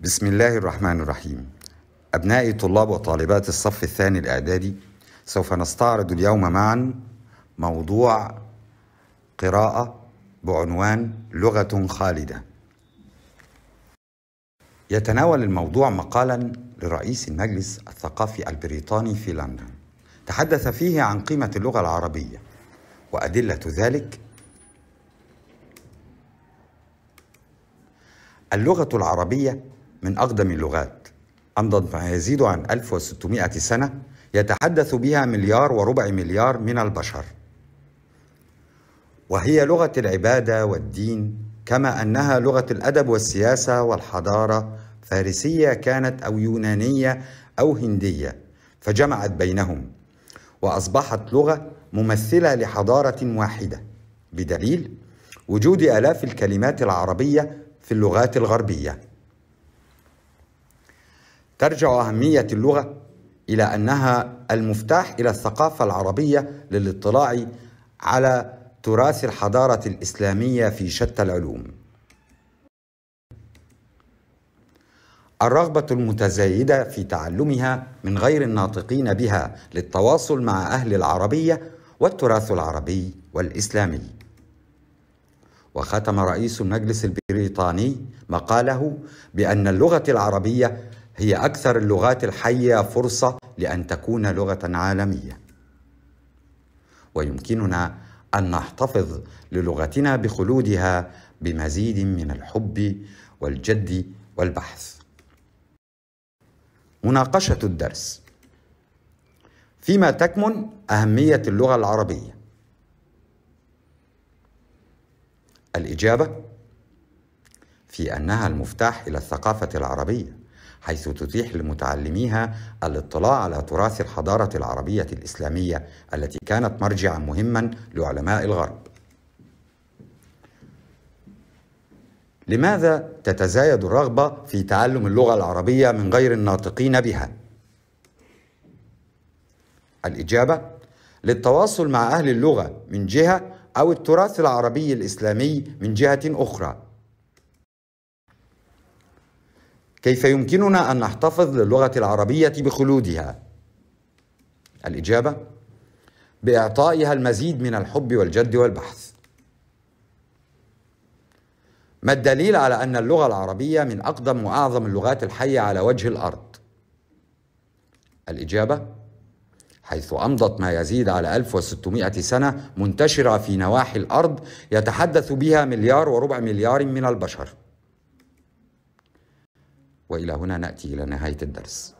بسم الله الرحمن الرحيم أبنائي طلاب وطالبات الصف الثاني الإعدادي سوف نستعرض اليوم معا موضوع قراءة بعنوان لغة خالدة يتناول الموضوع مقالا لرئيس المجلس الثقافي البريطاني في لندن تحدث فيه عن قيمة اللغة العربية وأدلة ذلك اللغة العربية من أقدم اللغات ما يزيد عن 1600 سنة يتحدث بها مليار وربع مليار من البشر وهي لغة العبادة والدين كما أنها لغة الأدب والسياسة والحضارة فارسية كانت أو يونانية أو هندية فجمعت بينهم وأصبحت لغة ممثلة لحضارة واحدة بدليل وجود آلاف الكلمات العربية في اللغات الغربية ترجع أهمية اللغة إلى أنها المفتاح إلى الثقافة العربية للاطلاع على تراث الحضارة الإسلامية في شتى العلوم. الرغبة المتزايدة في تعلمها من غير الناطقين بها للتواصل مع أهل العربية والتراث العربي والإسلامي. وختم رئيس المجلس البريطاني مقاله بأن اللغة العربية هي أكثر اللغات الحية فرصة لأن تكون لغة عالمية. ويمكننا أن نحتفظ للغتنا بخلودها بمزيد من الحب والجد والبحث. مناقشة الدرس فيما تكمن أهمية اللغة العربية؟ الإجابة في أنها المفتاح إلى الثقافة العربية حيث تتيح لمتعلميها الاطلاع على تراث الحضارة العربية الإسلامية التي كانت مرجعا مهما لعلماء الغرب. لماذا تتزايد الرغبة في تعلم اللغة العربية من غير الناطقين بها؟ الإجابة للتواصل مع أهل اللغة من جهة أو التراث العربي الإسلامي من جهة أخرى كيف يمكننا أن نحتفظ للغة العربية بخلودها؟ الإجابة بإعطائها المزيد من الحب والجد والبحث. ما الدليل على أن اللغة العربية من أقدم وأعظم اللغات الحية على وجه الأرض؟ الإجابة حيث أمضت ما يزيد على 1600 سنة منتشرة في نواحي الأرض يتحدث بها مليار وربع مليار من البشر. والى هنا ناتي الى نهايه الدرس